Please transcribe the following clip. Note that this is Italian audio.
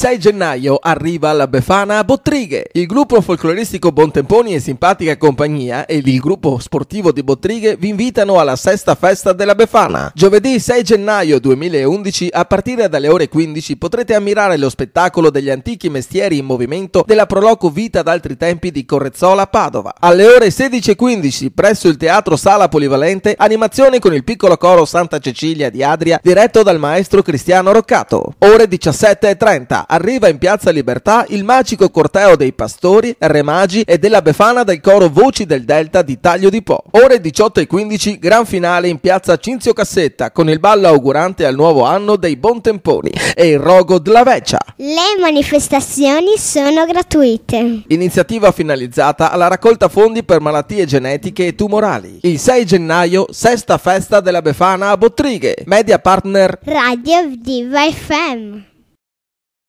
6 gennaio arriva la Befana a Bottrighe. Il gruppo folcloristico Bontemponi e Simpatica Compagnia ed il gruppo sportivo di Bottrighe vi invitano alla sesta festa della Befana. Giovedì 6 gennaio 2011 a partire dalle ore 15 potrete ammirare lo spettacolo degli antichi mestieri in movimento della Proloco Vita d'altri tempi di Correzzola Padova. Alle ore 16.15 presso il Teatro Sala Polivalente animazione con il piccolo coro Santa Cecilia di Adria diretto dal maestro Cristiano Roccato. Ore 17.30 arriva in Piazza Libertà il magico corteo dei pastori, re magi e della befana del coro Voci del Delta di Taglio di Po. Ore 18.15, gran finale in Piazza Cinzio Cassetta con il ballo augurante al nuovo anno dei Buontemponi e il rogo della veccia. Le manifestazioni sono gratuite. Iniziativa finalizzata alla raccolta fondi per malattie genetiche e tumorali. Il 6 gennaio, sesta festa della Befana a Bottrighe. Media partner Radio Diva FM.